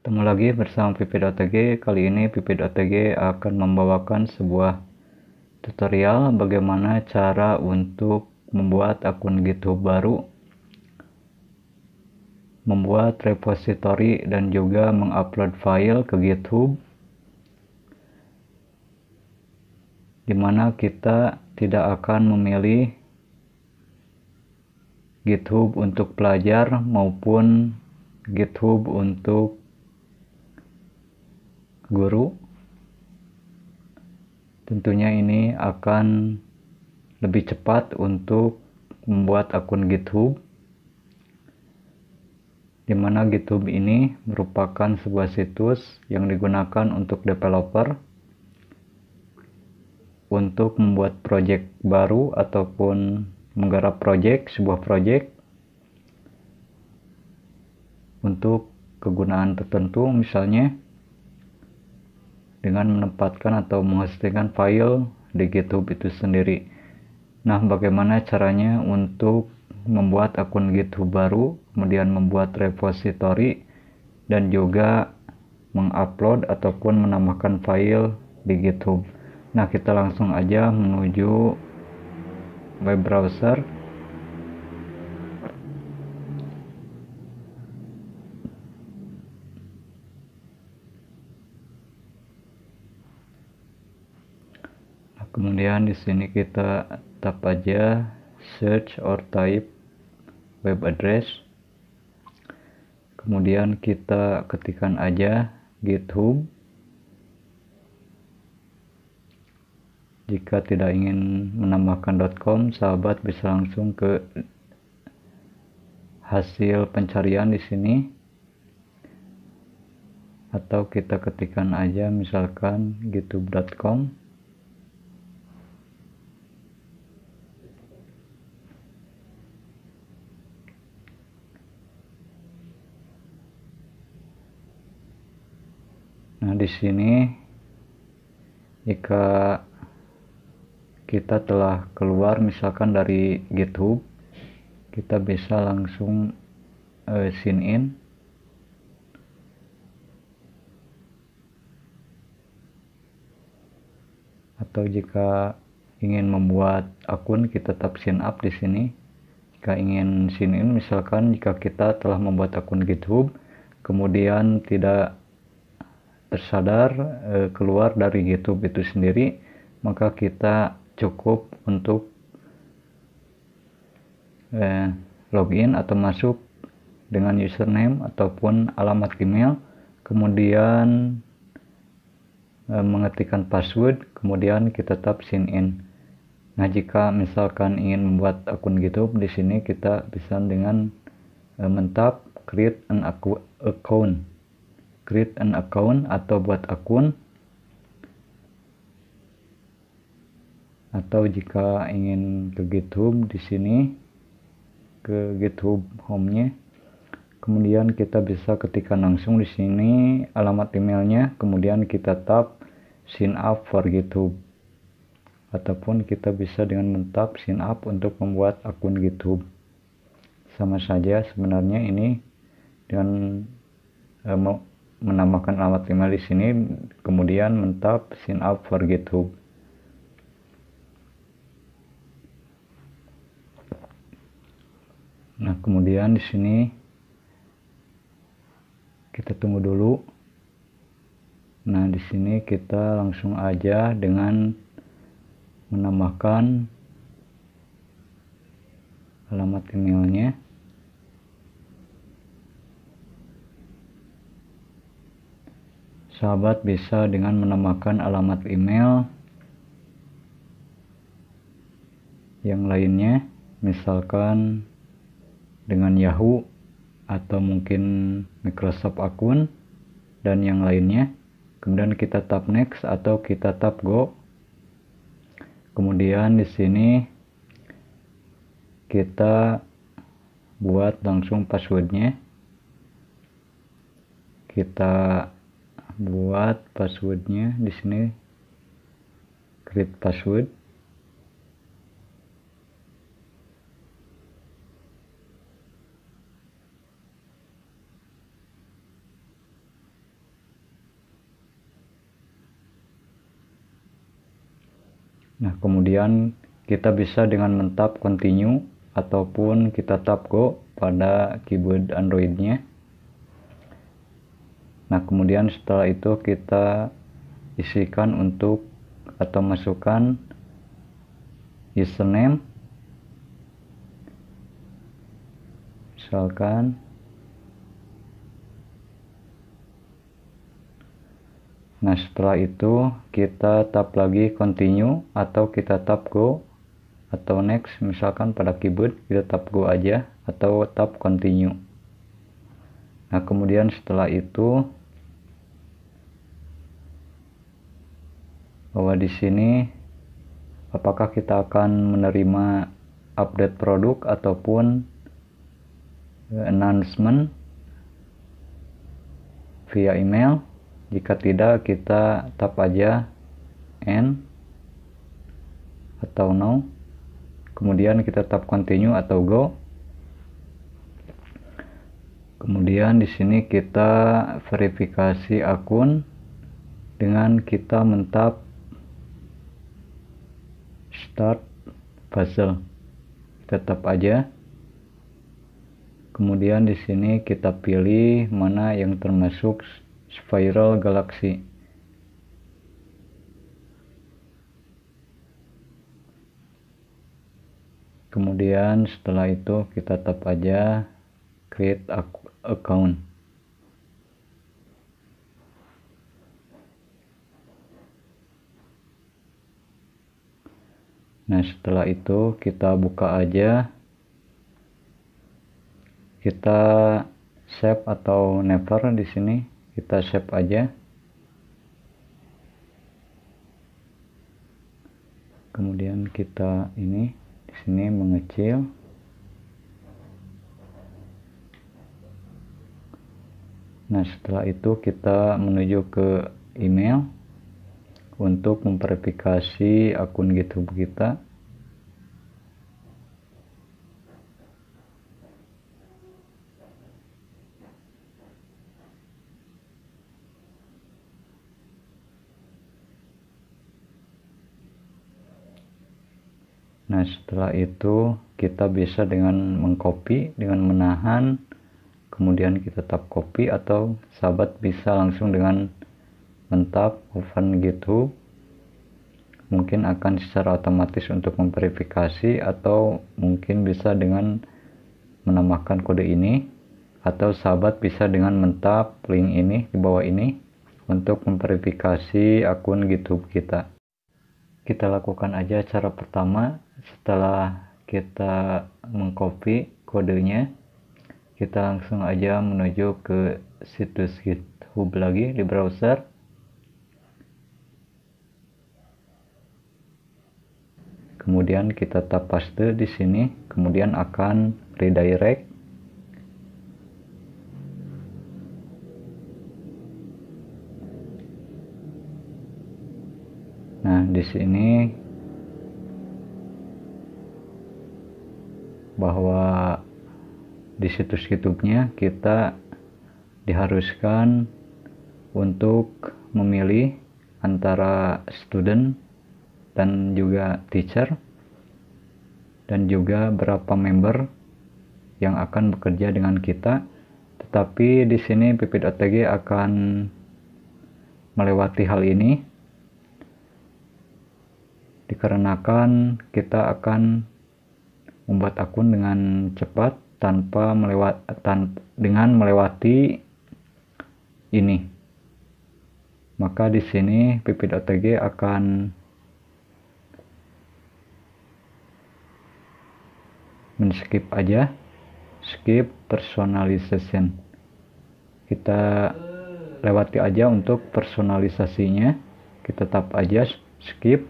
Ketemu lagi bersama pp.tg. Kali ini pp.tg akan membawakan sebuah tutorial bagaimana cara untuk membuat akun GitHub baru, membuat repository dan juga mengupload file ke GitHub. mana kita tidak akan memilih GitHub untuk pelajar maupun GitHub untuk guru tentunya ini akan lebih cepat untuk membuat akun GitHub di mana GitHub ini merupakan sebuah situs yang digunakan untuk developer untuk membuat project baru ataupun menggarap project sebuah project untuk kegunaan tertentu misalnya dengan menempatkan atau menghostingkan file di GitHub itu sendiri. Nah, bagaimana caranya untuk membuat akun GitHub baru, kemudian membuat repository, dan juga mengupload ataupun menambahkan file di GitHub. Nah, kita langsung aja menuju web browser. kemudian di sini kita tap aja search or type web address kemudian kita ketikkan aja github jika tidak ingin menambahkan .com sahabat bisa langsung ke hasil pencarian di sini atau kita ketikkan aja misalkan github.com di sini jika kita telah keluar misalkan dari GitHub kita bisa langsung uh, eh, sign in atau jika ingin membuat akun kita tap sign up di sini jika ingin sign in misalkan jika kita telah membuat akun GitHub kemudian tidak tersadar eh, keluar dari YouTube itu sendiri, maka kita cukup untuk eh, login atau masuk dengan username ataupun alamat email kemudian eh, mengetikkan password, kemudian kita tap sign in. Nah, jika misalkan ingin membuat akun YouTube di sini kita bisa dengan eh, mentap create an account create an account atau buat akun atau jika ingin ke GitHub di sini ke GitHub home-nya kemudian kita bisa ketikkan langsung di sini alamat emailnya kemudian kita tap sign up for GitHub ataupun kita bisa dengan mentap sign up untuk membuat akun GitHub sama saja sebenarnya ini dengan eh, menambahkan alamat email di sini kemudian mentap sign up for GitHub Nah, kemudian di sini kita tunggu dulu. Nah, di sini kita langsung aja dengan menambahkan alamat emailnya. sahabat bisa dengan menambahkan alamat email yang lainnya misalkan dengan Yahoo atau mungkin Microsoft akun dan yang lainnya kemudian kita tap next atau kita tap go kemudian di sini kita buat langsung passwordnya kita buat passwordnya di sini create password Nah, kemudian kita bisa dengan mentap continue ataupun kita tap go pada keyboard Androidnya. nya nah kemudian setelah itu kita isikan untuk atau masukkan username misalkan nah setelah itu kita tap lagi continue atau kita tap go atau next misalkan pada keyboard kita tap go aja atau tap continue nah kemudian setelah itu bahwa di sini apakah kita akan menerima update produk ataupun eh, announcement via email jika tidak kita tap aja N atau no kemudian kita tap continue atau go kemudian di sini kita verifikasi akun dengan kita mentap start puzzle tetap aja kemudian di sini kita pilih mana yang termasuk spiral galaksi kemudian setelah itu kita tap aja create account Nah, setelah itu kita buka aja. Kita save atau never di sini. Kita save aja. Kemudian kita ini di sini mengecil. Nah, setelah itu kita menuju ke email untuk memverifikasi akun GitHub kita Nah, setelah itu kita bisa dengan mengcopy dengan menahan kemudian kita tap copy atau sahabat bisa langsung dengan mentap oven gitu mungkin akan secara otomatis untuk memverifikasi atau mungkin bisa dengan menambahkan kode ini atau sahabat bisa dengan mentap link ini di bawah ini untuk memverifikasi akun YouTube kita kita lakukan aja cara pertama setelah kita mengcopy kodenya kita langsung aja menuju ke situs GitHub lagi di browser kemudian kita tap paste di sini kemudian akan redirect nah di sini bahwa di situs YouTube-nya kita diharuskan untuk memilih antara student dan juga teacher dan juga berapa member yang akan bekerja dengan kita. Tetapi di sini OTG akan melewati hal ini dikarenakan kita akan membuat akun dengan cepat tanpa melewat tan, dengan melewati ini. Maka di sini OTG akan skip aja skip personalization kita lewati aja untuk personalisasinya kita tap aja skip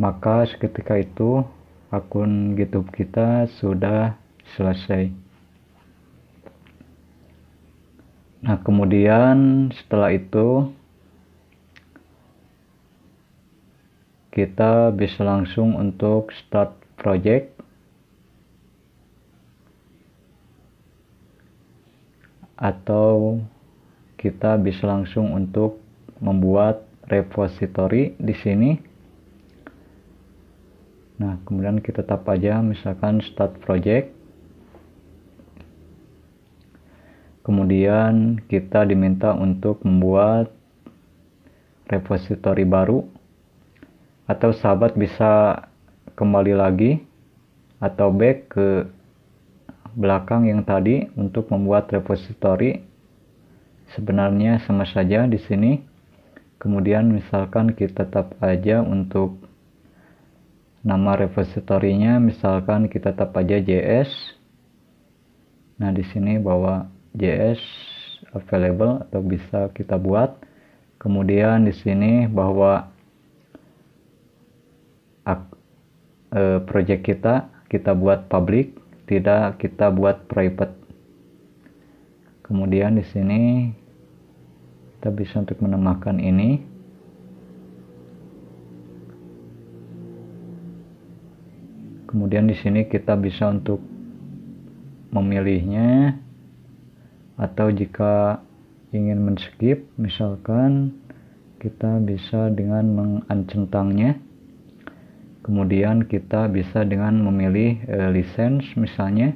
maka seketika itu akun youtube kita sudah selesai nah kemudian setelah itu kita bisa langsung untuk start project atau kita bisa langsung untuk membuat repository di sini. Nah, kemudian kita tap aja misalkan start project. Kemudian kita diminta untuk membuat repository baru atau sahabat bisa kembali lagi atau back ke belakang yang tadi untuk membuat repository sebenarnya sama saja di sini kemudian misalkan kita tetap aja untuk nama repositorinya misalkan kita tetap aja js nah di sini bahwa js available atau bisa kita buat kemudian di sini bahwa eh, project kita kita buat public tidak kita buat private kemudian di sini kita bisa untuk menambahkan ini kemudian di sini kita bisa untuk memilihnya atau jika ingin men-skip misalkan kita bisa dengan mengancentangnya kemudian kita bisa dengan memilih e, eh, license misalnya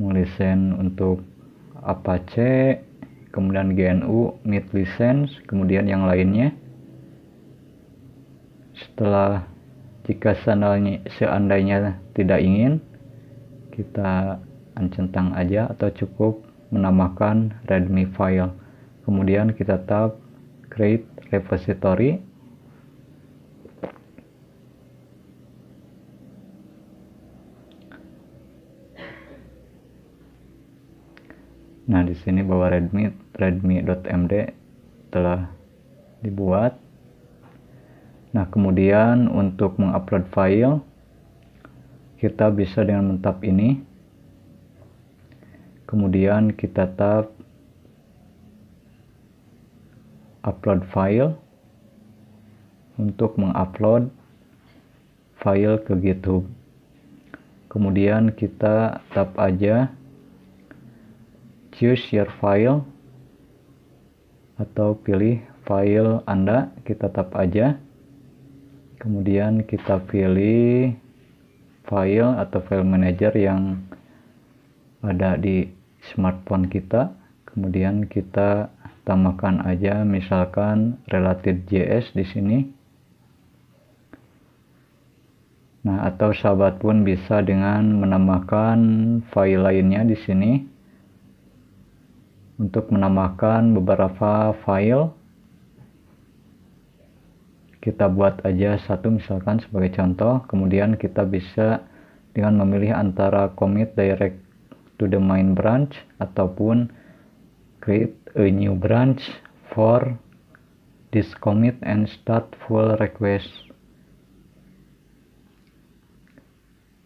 mulisen untuk Apache kemudian GNU mid license kemudian yang lainnya setelah jika seandainya tidak ingin kita centang aja atau cukup menambahkan readme file kemudian kita tap create repository Nah, di sini bahwa Redmi redmi.md telah dibuat. Nah, kemudian untuk mengupload file kita bisa dengan mentap ini. Kemudian kita tap upload file untuk mengupload file ke GitHub. Kemudian kita tap aja choose your file atau pilih file Anda, kita tap aja. Kemudian kita pilih file atau file manager yang ada di smartphone kita. Kemudian kita tambahkan aja misalkan JS di sini. Nah, atau sahabat pun bisa dengan menambahkan file lainnya di sini untuk menambahkan beberapa file kita buat aja satu misalkan sebagai contoh kemudian kita bisa dengan memilih antara commit direct to the main branch ataupun create a new branch for this commit and start full request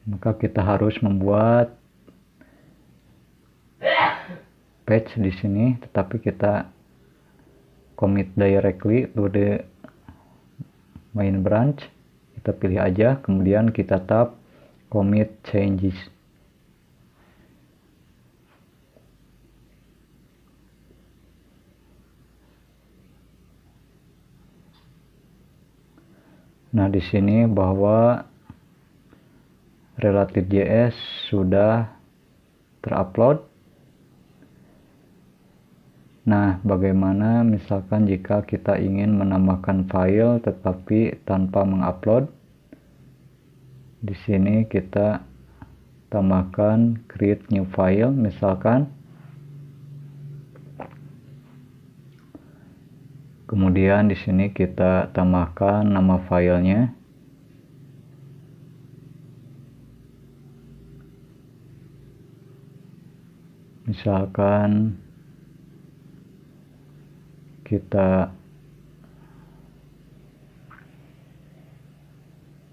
maka kita harus membuat page di sini tetapi kita commit directly to the main branch kita pilih aja kemudian kita tap commit changes Nah, di sini bahwa relative JS sudah terupload Nah, bagaimana misalkan jika kita ingin menambahkan file tetapi tanpa mengupload? Di sini kita tambahkan create new file misalkan. Kemudian di sini kita tambahkan nama filenya. Misalkan kita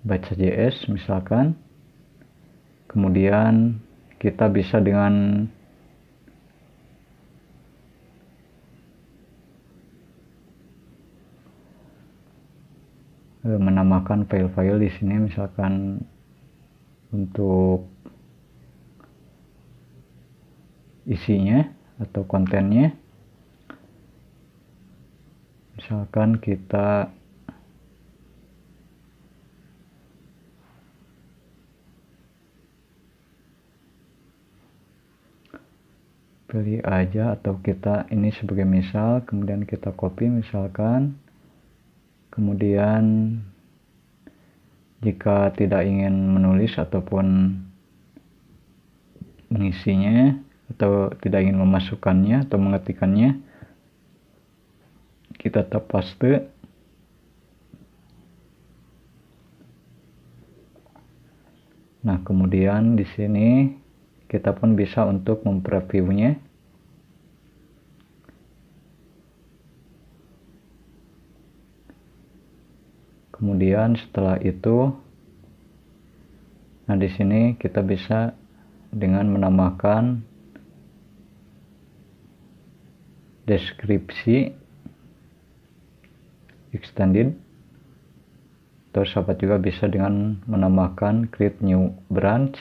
baca JS misalkan kemudian kita bisa dengan menamakan file-file di sini misalkan untuk isinya atau kontennya misalkan kita pilih aja atau kita ini sebagai misal kemudian kita copy misalkan kemudian jika tidak ingin menulis ataupun mengisinya atau tidak ingin memasukkannya atau mengetikannya kita tap paste nah kemudian di sini kita pun bisa untuk mempreviewnya kemudian setelah itu nah di sini kita bisa dengan menambahkan deskripsi extended terus sahabat juga bisa dengan menambahkan create new branch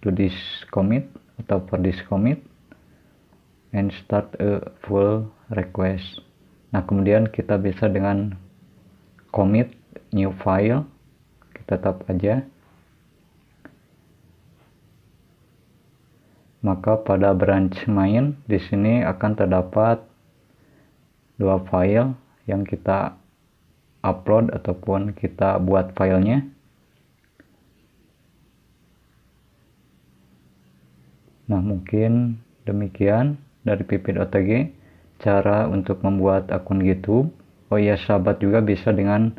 to this commit atau for this commit and start a full request nah kemudian kita bisa dengan commit new file kita tap aja maka pada branch main di sini akan terdapat dua file yang kita upload ataupun kita buat filenya nah mungkin demikian dari pipit.otg cara untuk membuat akun youtube oh iya sahabat juga bisa dengan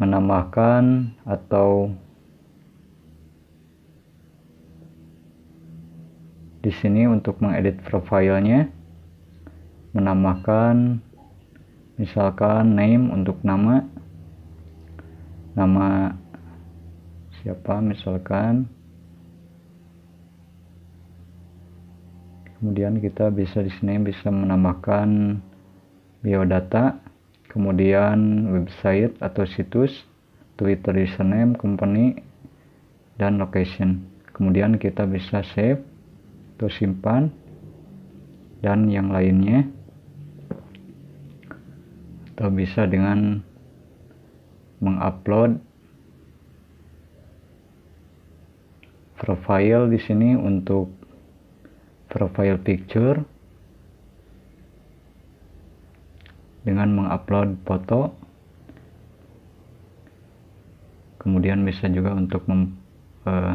menambahkan atau di sini untuk mengedit profilnya menambahkan misalkan name untuk nama nama siapa misalkan kemudian kita bisa di sini bisa menambahkan biodata kemudian website atau situs Twitter username company dan location kemudian kita bisa save atau simpan dan yang lainnya atau bisa dengan mengupload profile di sini untuk profile picture dengan mengupload foto kemudian bisa juga untuk mem, uh,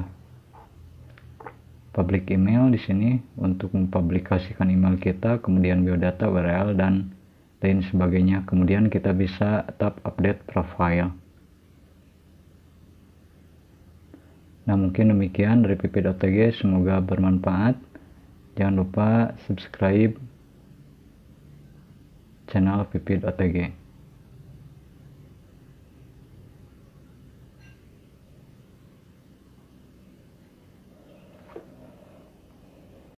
public email di sini untuk mempublikasikan email kita kemudian biodata URL dan lain sebagainya. Kemudian kita bisa tap update profile. Nah mungkin demikian dari pp.tg semoga bermanfaat. Jangan lupa subscribe channel pp.tg.